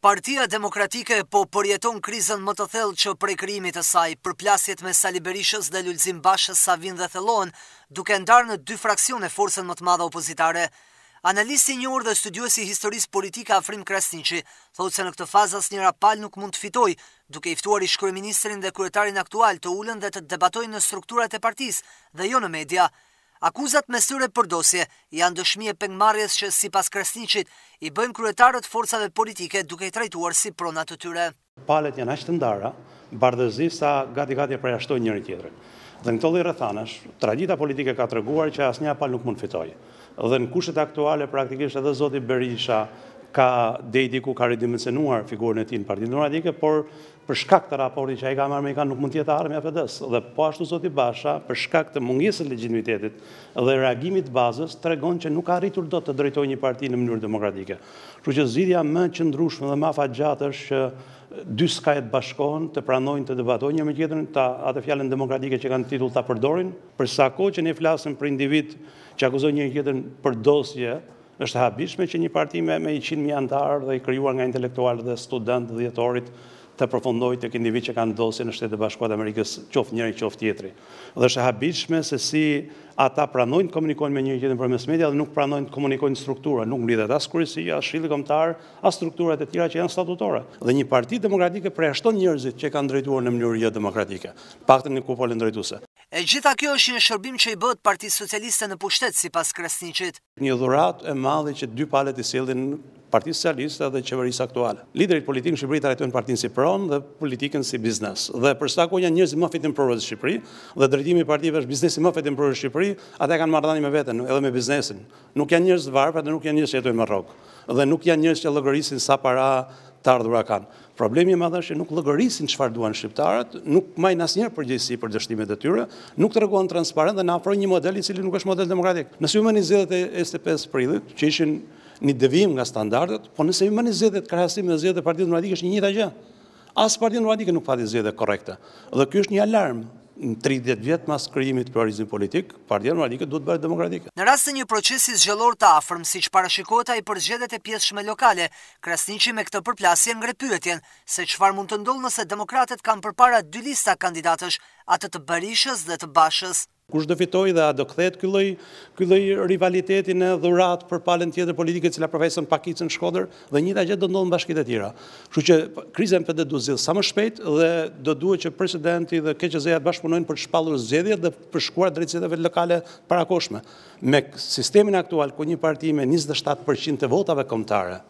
Partia Demokratike po përjeton krizën më të thellë që prej krijimit të saj. Përplasjet me Berishës dhe Lulzim Bashës sa vin dhe thellon, duke ndarë në dy fraksione forcën më të madhe opozitare. Analisti i njohur dhe studiosi i historisë politike Afrim Krasniçi thotë se në këtë fazë asnjëra rapal nuk mund të fitojë, duke i ftuar ish-ministrin dhe kryetarin aktual të ullën dhe të debatojnë në strukturat e partisë dhe jo në media. Akuzat me sëre përdosje janë dëshmi e pengmarjes që si pas kresniqit i bëjnë kryetarët forcave politike duke i trajtuar si pronat të tyre. Palet janë ashtë të ndara, bardëzi sa gati-gati e prejashtoj njëri tjetërën. Dhe në tëllë i rëthanash, tragjita politike ka të reguar që asë një apal nuk mund fitoj. Dhe në kushet aktuale praktikisht edhe Zoti Berisha ka dejdi ku ka redimensionuar figurën e ti në partinë demokratike, por për shkak të raporti që a i ka marrë me i ka nuk mund tjetë armi e fedës. Dhe po ashtu zoti Basha, për shkak të mungjesën legitimitetit dhe reagimit bazës, të regon që nuk ka rritur do të drejtoj një parti në mënyrë demokratike. Kru që zidja më qëndrushme dhe ma fa gjatë është që dy skajet bashkohen të pranojnë të debatojnë një me tjetërin të atë fjallën demokratike që kanë titull të apërdorin, përsa ko që ne flasën për individ që akuzojnë një tjetërin për dosje, është habishme që një parti me 100 mijë anëtarë dhe i krijuar nga intelektualë dhe studentë dhjetorit të përfundoi tek individë që kanë dosje në Shtetet e Bashkuara Amerikës, qoftë njëri qoftë tjetri. Dhe është habishme se si ata pranojnë të komunikojnë me njëri në përmes media dhe nuk pranojnë të komunikojnë në struktura, nuk mbledhet as kurësia, as shilli kombëtar, as strukturat e tjera që janë statutore. Dhe një parti demokratike përjashton njerëzit që kanë drejtuar në mënyrë jo demokratike, paktën në kupolën drejtuese. E gjitha kjo është një shërbim që i bëtë Parti Socialiste në pushtet si pas Krasnicit. Një dhurat e madhe që dy palet i sildin Parti Socialiste dhe qeveris aktuale. Liderit politikë në Shqipëri të rajtojnë partin si pronë dhe politikën si biznes. Dhe përsta ku janë njërës i më fitin për Shqipëri dhe drejtimi partive është biznesi më fitin për rëzë Shqipëri, ata kanë mardani me vetën edhe me biznesin. Nuk janë njërës dëvarë, dhe të nuk janë njërës që jetojnë më rogë. Dhe nuk janë njërës që logërisin sa para të ardhura kanë. Problemi e madhe është e nuk lëgërisin që farë duan shqiptarët, nuk majnë asë njerë përgjësi për dështimet e tyre, nuk të reguan transparent dhe në afrojnë një modeli cili nuk është model demokratik. Nësë ju më një zedet e 25 prillit, që ishin një devim nga standardet, po nëse ju më një zedet kërhasim dhe zedet e partijet në radikë është një një të gjë. Asë partijet nuk fati zedet korekte. Dhe kjo është një alarm Në 30 vjetë mas kërjimit për arizmi politikë, partijen më alikët duhet bërë demokratike. Në rrasë të një procesis gjellor të afrëm, si që parashikota i përgjedet e pjeshme lokale, krasnici me këtë përplasje në grepyetjen, se qëfar mund të ndollë nëse demokratet kam përpara dy lista kandidatësh atë të bërishës dhe të bashës. Kush do fitoj dhe a do këthet këlloj rivalitetin e dhurat për palen tjetër politike cila profesën pakicën në shkoder dhe njëta gjithë do të ndonë në bashkite tjera. Shqë që krizën për dhe du zilë sa më shpejt dhe do duhet që presidenti dhe keqezeja të bashkëpunojnë për shpallur zjedhjet dhe për shkuar lokale parakoshme. Me sistemin aktual ku një parti me 27% të votave komtare,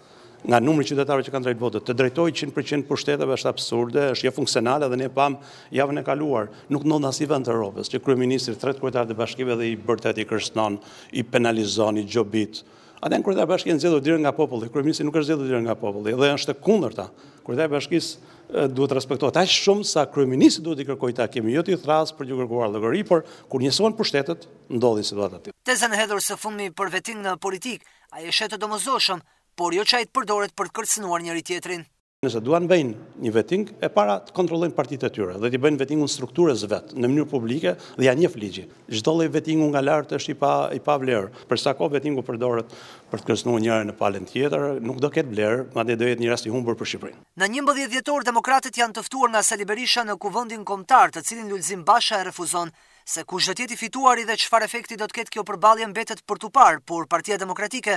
nga numri qytetarëve që kanë drejtë votë, të drejtoj 100% për shteteve është absurde, është jo funksionale dhe një pam javën e kaluar, nuk në nësi vend të Europës, që kërë të tretë kërëtarë të bashkive dhe i bërtet i kërstënon, i penalizon, i gjobit. A në kërëtarë bashkive në zedur dirë nga populli, kërë nuk është zedur dirë nga populli, dhe është të kundër ta, kërëtarë bashkisë, duhet të respektohet aq shumë sa kërëminisi duhet i kërkoj të jo ti thras për të kërkuar dhe por kur njësohen pushtetet, ndodhin situata të tilla. të të të të të të të të të të të të por jo që ajtë përdoret për të kërcënuar njëri tjetrin. Nëse duan bëjnë një veting, e para të kontrollojnë partitë e tyre dhe të bëjnë në strukturës vetë në mënyrë publike dhe janë një fligji. Zdole vetingu nga lartë është i pa, i pa vlerë, përsa ko vetingu përdoret për të kërsnu njëre në palen tjetër, nuk do ketë vlerë, ma dhe dojet një rast i humbër për Shqipërin. Në një dhjetor, demokratet janë tëftuar nga Saliberisha në kuvëndin komtar të cilin Lulzim Basha e refuzon se kush do i fituari dhe çfarë efekti do të ketë kjo përballje mbetet për tu parë, por Partia Demokratike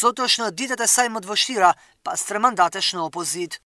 sot është në ditët e saj më të vështira pas tre shë në opozitë.